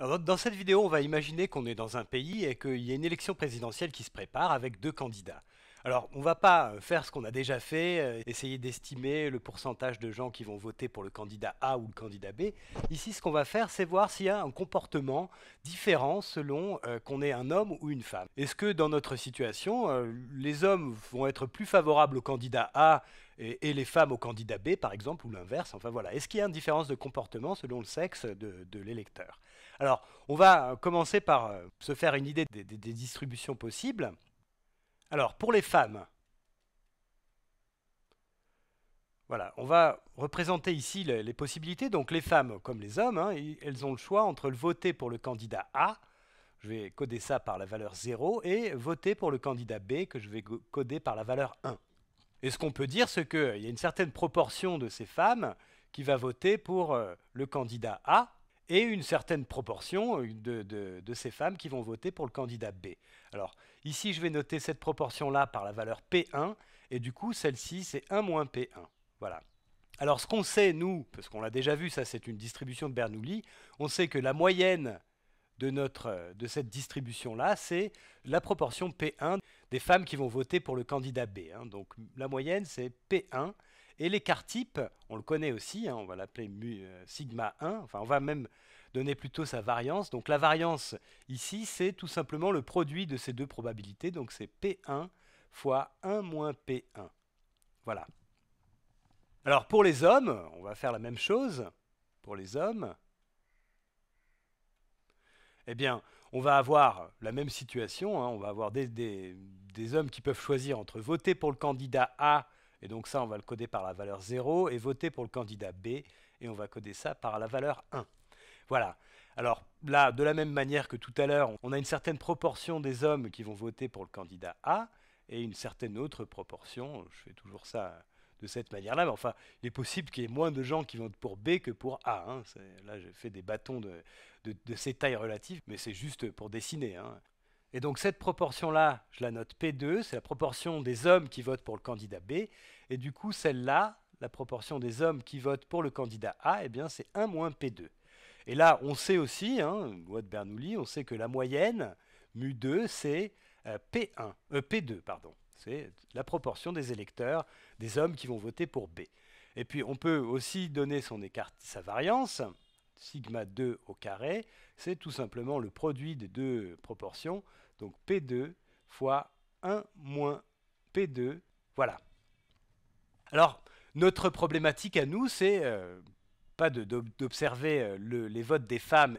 Dans cette vidéo, on va imaginer qu'on est dans un pays et qu'il y a une élection présidentielle qui se prépare avec deux candidats. Alors, on ne va pas euh, faire ce qu'on a déjà fait, euh, essayer d'estimer le pourcentage de gens qui vont voter pour le candidat A ou le candidat B. Ici, ce qu'on va faire, c'est voir s'il y a un comportement différent selon euh, qu'on est un homme ou une femme. Est-ce que dans notre situation, les hommes vont être plus favorables au candidat A et, les femmes au candidat B, par exemple, ou l'inverse. Enfin voilà. Est-ce qu'il y a une différence de comportement selon le sexe de, l'électeur Alors, on va euh, commencer par euh, se faire une idée des, distributions possibles. Alors, pour les femmes, Voilà, on va représenter ici les, possibilités. Donc les femmes, comme les hommes, hein, elles ont le choix entre voter pour le candidat A, je vais coder ça par la valeur 0, et voter pour le candidat B, que je vais coder par la valeur 1. Et ce qu'on peut dire, c'est qu'il y a une certaine proportion de ces femmes qui va voter pour euh, le candidat A et une certaine proportion euh, de, ces femmes qui vont voter pour le candidat B. Alors ici, je vais noter cette proportion-là par la valeur P1, et du coup, celle-ci, c'est 1 moins P1. Voilà. Alors ce qu'on sait, nous, parce qu'on l'a déjà vu, ça c'est une distribution de Bernoulli, on sait que la moyenne de, notre, de cette distribution-là, c'est la proportion P1 des femmes qui vont voter pour le candidat B. Hein. Donc la moyenne, c'est P1. Et l'écart type, on le connaît aussi, hein, on va l'appeler mu, euh, sigma 1, enfin on va même donner plutôt sa variance. Donc la variance ici, c'est tout simplement le produit de ces deux probabilités, donc c'est P1 fois 1 moins P1. Voilà. Alors pour les hommes, on va faire la même chose. Pour les hommes, eh bien, on va avoir la même situation, hein. on va avoir des, des, hommes qui peuvent choisir entre voter pour le candidat A, et donc ça on va le coder par la valeur 0, et voter pour le candidat B, et on va coder ça par la valeur 1. Voilà. Alors là, de la même manière que tout à l'heure, on a une certaine proportion des hommes qui vont voter pour le candidat A, et une certaine autre proportion, je fais toujours ça de cette manière-là. Mais enfin, il est possible qu'il y ait moins de gens qui votent pour B que pour A. Hein. Là, j'ai fait des bâtons de, de, ces tailles relatives, mais c'est juste pour dessiner. Hein. Et donc cette proportion-là, je la note P2, c'est la proportion des hommes qui votent pour le candidat B. Et du coup, celle-là, la proportion des hommes qui votent pour le candidat A, et eh bien c'est 1 moins P2. Et là, on sait aussi, hein, loi de Bernoulli, on sait que la moyenne, mu2, c'est P1, euh, P2, euh, pardon. C'est la proportion des électeurs, des hommes qui vont voter pour B. Et puis on peut aussi donner son écart, sa variance, sigma 2 au carré, c'est tout simplement le produit des deux proportions, donc P2 fois 1 moins P2, voilà. Alors, notre problématique à nous, c'est euh, pas d'observer euh, les votes des femmes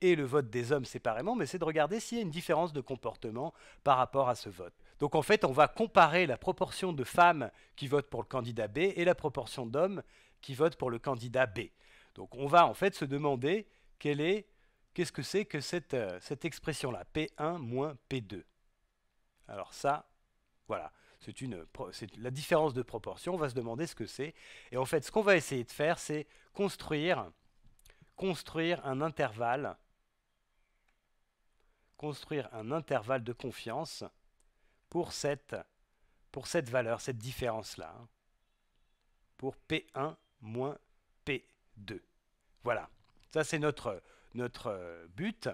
et le vote des hommes séparément, mais c'est de regarder s'il y a une différence de comportement par rapport à ce vote. Donc en fait, on va comparer la proportion de femmes qui votent pour le candidat B et la proportion d'hommes qui votent pour le candidat B. Donc on va en fait se demander est, qu'est-ce que c'est que cette, euh, expression-là, P1 moins P2. Alors ça, voilà, c'est, la différence de proportion, on va se demander ce que c'est. Et en fait, ce qu'on va essayer de faire, c'est construire, construire un intervalle construire un intervalle de confiance pour cette, valeur, cette différence-là, hein. pour P1 moins P2. Voilà, ça c'est notre, notre euh, but.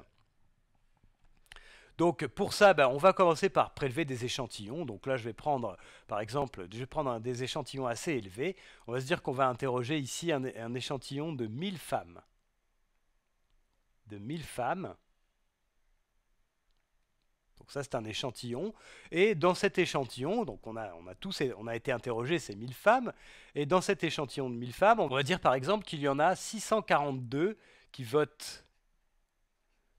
Donc pour ça, ben, on va commencer par prélever des échantillons. Donc là, je vais prendre, par exemple, je vais prendre un, des échantillons assez élevés. On va se dire qu'on va interroger ici un échantillon de 1000 femmes. De 1000 femmes. Donc ça, c'est un échantillon. Et dans cet échantillon, donc on a, on a, tous, on a été interrogé ces 1000 femmes, et dans cet échantillon de 1000 femmes, on va dire par exemple qu'il y en a 642 qui votent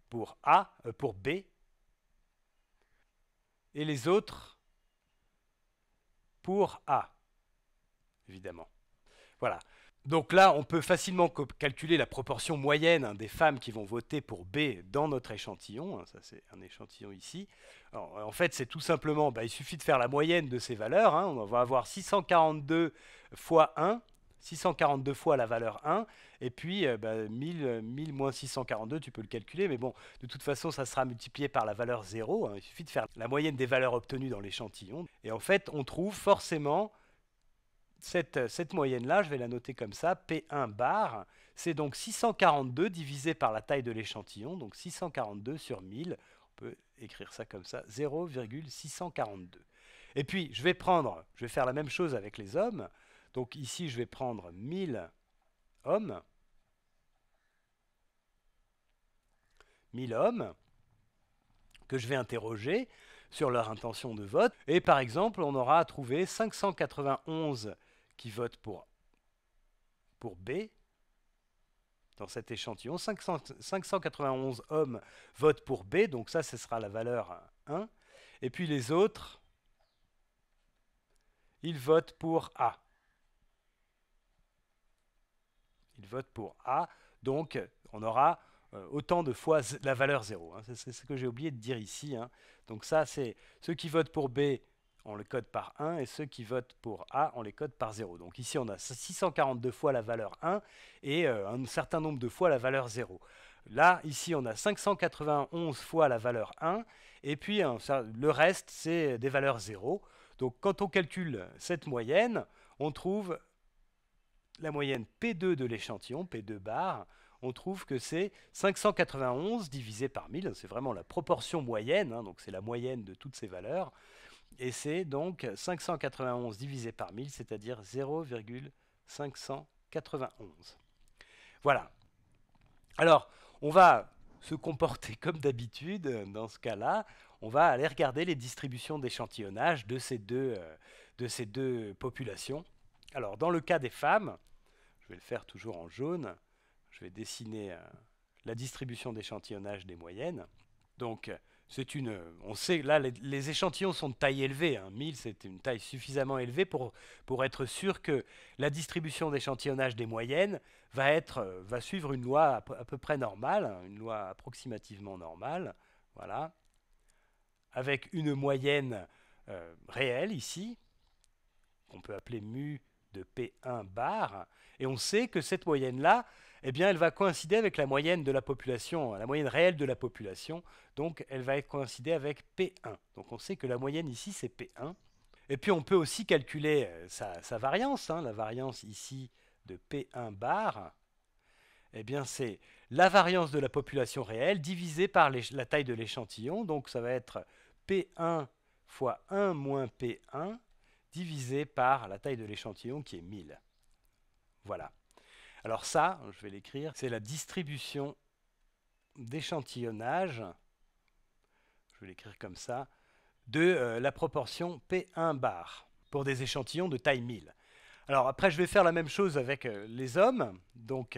pour A, euh, pour B, et les autres pour A, évidemment. Voilà. Donc là, on peut facilement calculer la proportion moyenne hein, des femmes qui vont voter pour B dans notre échantillon. Hein, ça, c'est un échantillon ici. Euh, en fait, c'est tout simplement, bah, il suffit de faire la moyenne de ces valeurs. Hein, on va avoir 642 fois 1, 642 fois la valeur 1, et puis 1000 euh, bah, moins 642, tu peux le calculer, mais bon, de toute façon, ça sera multiplié par la valeur 0. il suffit de faire la moyenne des valeurs obtenues dans l'échantillon. Et en fait, on trouve forcément euh, cette, moyenne-là, je vais la noter comme ça, P1 bar, c'est donc 642 divisé par la taille de l'échantillon, donc 642 sur 1000, on peut écrire ça comme ça, 0,642. Et puis, je vais prendre, je vais faire la même chose avec les hommes, donc ici, je vais prendre 1000 hommes, 1000 hommes, que je vais interroger sur leur intention de vote. Et par exemple, on aura trouvé 591 qui votent pour, pour B, dans cet échantillon, 500, 591 hommes votent pour B, donc ça, ce sera la valeur 1. Et puis les autres, ils votent pour A. Ils votent pour A, donc on aura euh, autant de fois la valeur 0. Hein. C'est ce que j'ai oublié de dire ici. Hein. Donc ça, c'est ceux qui votent pour B, on le code par 1, et ceux qui votent pour A, on les code par 0. Donc ici, on a 642 fois la valeur 1 et euh, un certain nombre de fois la valeur 0. Là, ici, on a 591 fois la valeur 1, et puis hein, le reste, c'est des valeurs 0. Donc quand on calcule cette moyenne, on trouve la moyenne P2 de l'échantillon, P2 bar, on trouve que c'est 591 divisé par 1000, c'est vraiment la proportion moyenne, hein, donc c'est la moyenne de toutes ces valeurs, et c'est donc 591 divisé par 1000, c'est-à-dire 0,591. Voilà. Alors, on va se comporter comme d'habitude euh, dans ce cas-là. On va aller regarder les distributions d'échantillonnage de, ces deux, euh, de ces deux populations. Alors, dans le cas des femmes, je vais le faire toujours en jaune, je vais dessiner euh, la distribution d'échantillonnage des moyennes. Donc, c'est une. Euh, on sait, là, les, échantillons sont de taille élevée. 1000, hein. c'est une taille suffisamment élevée pour, pour être sûr que la distribution d'échantillonnage des moyennes va, être, euh, va suivre une loi à, peu, près normale, hein, une loi approximativement normale. Voilà. Avec une moyenne euh, réelle ici, qu'on peut appeler mu de P1 bar. Et on sait que cette moyenne-là, eh bien, elle va coïncider avec la moyenne de la population, la moyenne réelle de la population. Donc, elle va coïncider avec P1. Donc, on sait que la moyenne ici, c'est P1. Et puis, on peut aussi calculer euh, sa, variance. Hein. la variance ici de P1 bar, eh bien, c'est la variance de la population réelle divisée par la taille de l'échantillon. Donc, ça va être P1 fois 1 moins P1 divisé par la taille de l'échantillon qui est 1000. Voilà. Alors ça, je vais l'écrire, c'est la distribution d'échantillonnage, je vais l'écrire comme ça, de euh, la proportion P1 bar pour des échantillons de taille 1000. Alors après, je vais faire la même chose avec euh, les hommes. Donc,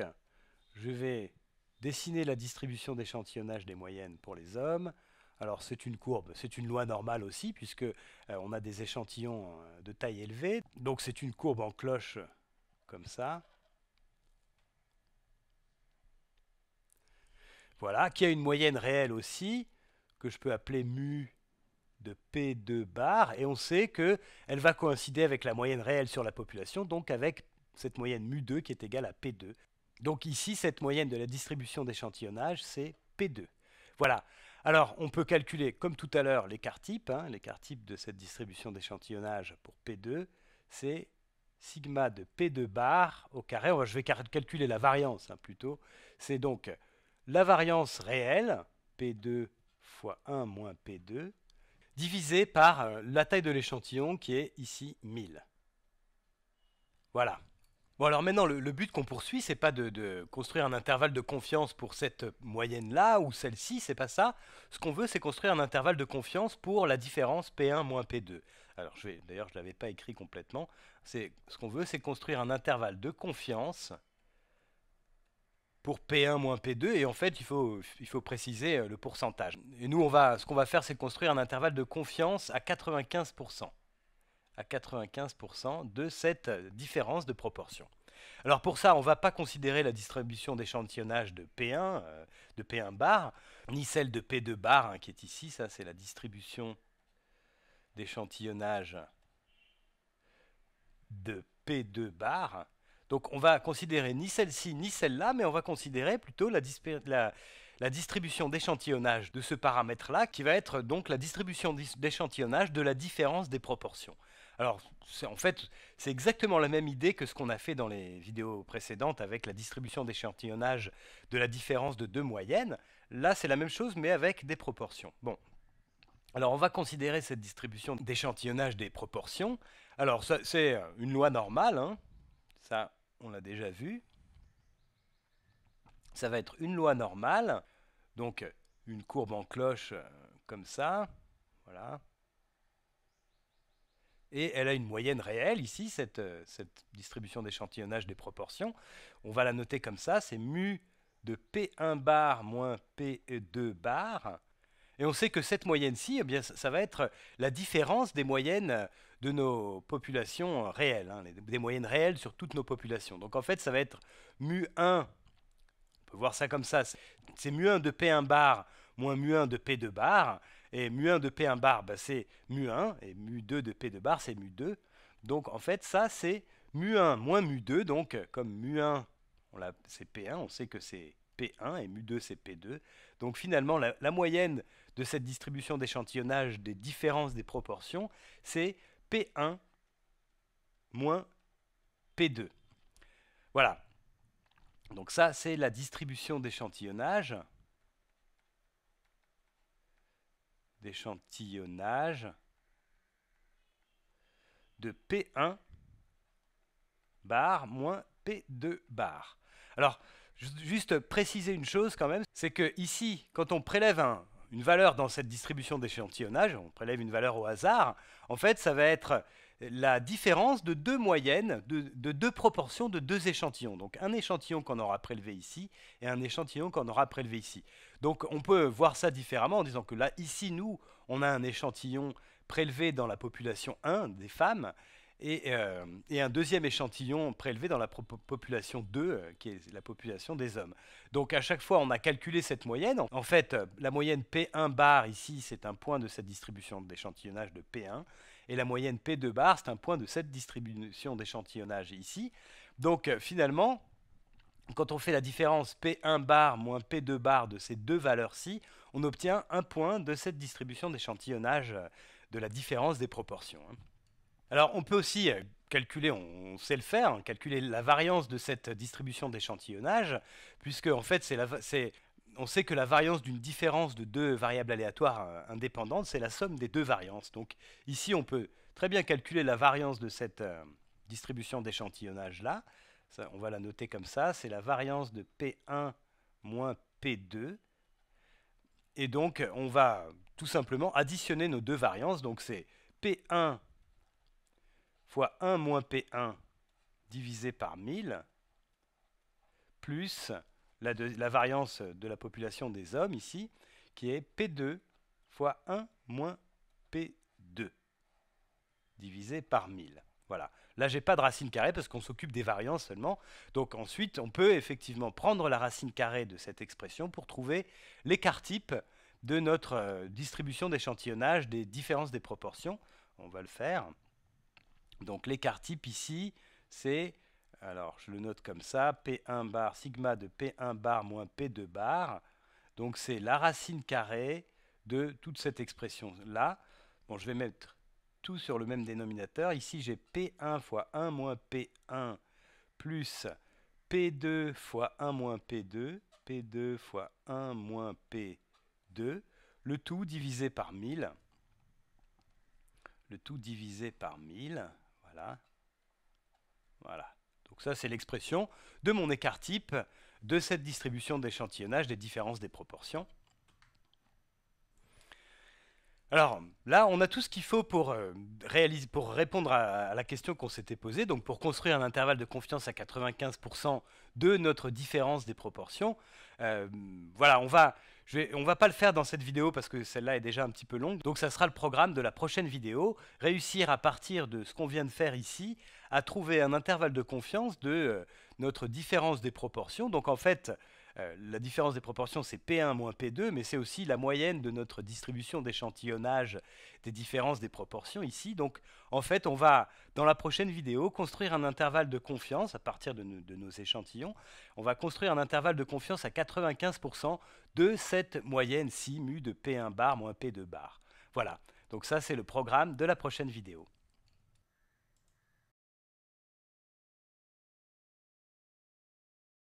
je vais dessiner la distribution d'échantillonnage des moyennes pour les hommes. Alors c'est une courbe, c'est une loi normale aussi, puisque euh, on a des échantillons de taille élevée. Donc c'est une courbe en cloche comme ça. Voilà, qui a une moyenne réelle aussi, que je peux appeler mu de P2 bar, et on sait qu'elle va coïncider avec la moyenne réelle sur la population, donc avec cette moyenne mu2 qui est égale à P2. Donc ici, cette moyenne de la distribution d'échantillonnage, c'est P2. Voilà. Alors, on peut calculer, comme tout à l'heure, l'écart type. l'écart type de cette distribution d'échantillonnage pour P2, c'est sigma de P2 bar au carré. Je vais calculer la variance hein, plutôt. C'est donc la variance réelle, P2 fois 1 moins P2, divisé par euh, la taille de l'échantillon qui est ici 1000. Voilà. Bon alors maintenant, le, but qu'on poursuit, c'est pas de, de, construire un intervalle de confiance pour cette moyenne-là ou celle-ci, c'est pas ça. Ce qu'on veut, c'est construire un intervalle de confiance pour la différence P1 moins P2. Alors je d'ailleurs, je l'avais pas écrit complètement. ce qu'on veut, c'est construire un intervalle de confiance pour P1 moins P2 et en fait il faut, il faut préciser euh, le pourcentage. Et nous on va, ce qu'on va faire c'est construire un intervalle de confiance à 95%, à 95% de cette euh, différence de proportion. Alors pour ça on ne va pas considérer la distribution d'échantillonnage de P1, euh, de P1 bar, ni celle de P2 bar hein, qui est ici, ça c'est la distribution d'échantillonnage de P2 bar donc on va considérer ni celle-ci ni celle-là, mais on va considérer plutôt la, distribution d'échantillonnage de ce paramètre-là, qui va être donc la distribution d'échantillonnage de la différence des proportions. Alors, en fait, c'est exactement la même idée que ce qu'on a fait dans les vidéos précédentes avec la distribution d'échantillonnage de la différence de deux moyennes. Là, c'est la même chose, mais avec des proportions. Bon. Alors, on va considérer cette distribution d'échantillonnage des proportions. Alors, c'est une loi normale. Hein. Ça, on l'a déjà vu, ça va être une loi normale, donc une courbe en cloche euh, comme ça, voilà. Et elle a une moyenne réelle ici, cette, euh, cette distribution d'échantillonnage des proportions. On va la noter comme ça, c'est mu de P1 bar moins P2 bar et on sait que cette moyenne-ci, eh bien, ça va être la différence des moyennes de nos populations réelles, hein, des moyennes réelles sur toutes nos populations. Donc en fait, ça va être mu1, on peut voir ça comme ça, c'est mu1 de P1 bar moins mu1 de P2 bar, et mu1 de P1 bah, bar, c'est mu1, et mu2 de P2 bar, c'est mu2. Donc en fait, ça, c'est mu1 moins mu2, donc comme mu1, c'est P1, on sait que c'est P1, et mu2, c'est P2. Donc finalement, la moyenne de cette distribution d'échantillonnage des différences des proportions, c'est P1 moins P2. Voilà. Donc ça, c'est la distribution d'échantillonnage. D'échantillonnage de P1 bar moins P2 bar. Alors, juste préciser une chose quand même, c'est que ici, quand on prélève un une valeur dans cette distribution d'échantillonnage, on prélève une valeur au hasard, en fait, ça va être la différence de deux moyennes, de, deux proportions de deux échantillons. Donc un échantillon qu'on aura prélevé ici et un échantillon qu'on aura prélevé ici. Donc on peut voir ça différemment en disant que là, ici, nous, on a un échantillon prélevé dans la population 1 des femmes, euh, et, un deuxième échantillon prélevé dans la population 2, euh, qui est la population des hommes. Donc à chaque fois, on a calculé cette moyenne. En fait, euh, la moyenne P1 bar ici, c'est un point de cette distribution d'échantillonnage de P1, et la moyenne P2 bar, c'est un point de cette distribution d'échantillonnage ici. Donc finalement, quand on fait la différence P1 bar moins P2 bar de ces deux valeurs-ci, on obtient un point de cette distribution d'échantillonnage de la différence des proportions. Hein. Alors on peut aussi euh, calculer, on sait le faire, calculer la variance de cette distribution d'échantillonnage, puisque en fait c'est on sait que la variance d'une différence de deux variables aléatoires euh, indépendantes, c'est la somme des deux variances. Donc ici, on peut très bien calculer la variance de cette euh, distribution d'échantillonnage là. on va la noter comme ça. C'est la variance de P1 moins P2. Et donc, on va tout simplement additionner nos deux variances. Donc c'est P1 fois 1 moins P1 divisé par 1000, plus la, variance de la population des hommes ici, qui est P2 fois 1 moins P2 divisé par 1000. Voilà. Là, n'ai pas de racine carrée parce qu'on s'occupe des variances seulement. Donc ensuite, on peut effectivement prendre la racine carrée de cette expression pour trouver l'écart type de notre euh, distribution d'échantillonnage des différences des proportions. On va le faire. Donc l'écart type ici, c'est, alors je le note comme ça, P1 bar, sigma de P1 bar moins P2 bar. Donc c'est la racine carrée de toute cette expression-là. Bon, je vais mettre tout sur le même dénominateur. Ici, j'ai P1 fois 1 moins P1 plus P2 fois 1 moins P2, P2 fois 1 moins P2, le tout divisé par 1000. Le tout divisé par 1000. Voilà. Donc ça, c'est l'expression de mon écart type de cette distribution d'échantillonnage des différences des proportions. Alors là, on a tout ce qu'il faut pour, euh, pour répondre à, la question qu'on s'était posée, donc pour construire un intervalle de confiance à 95% de notre différence des proportions. Euh, voilà, on va, on va pas le faire dans cette vidéo parce que celle-là est déjà un petit peu longue, donc ça sera le programme de la prochaine vidéo, réussir à partir de ce qu'on vient de faire ici, à trouver un intervalle de confiance de euh, notre différence des proportions. Donc en fait, euh, la différence des proportions, c'est P1 moins P2, mais c'est aussi la moyenne de notre distribution d'échantillonnage des différences des proportions ici. Donc, en fait, on va, dans la prochaine vidéo, construire un intervalle de confiance à partir de, nos échantillons. On va construire un intervalle de confiance à 95% de cette moyenne si mu de P1 bar moins P2 bar. Voilà, donc ça c'est le programme de la prochaine vidéo.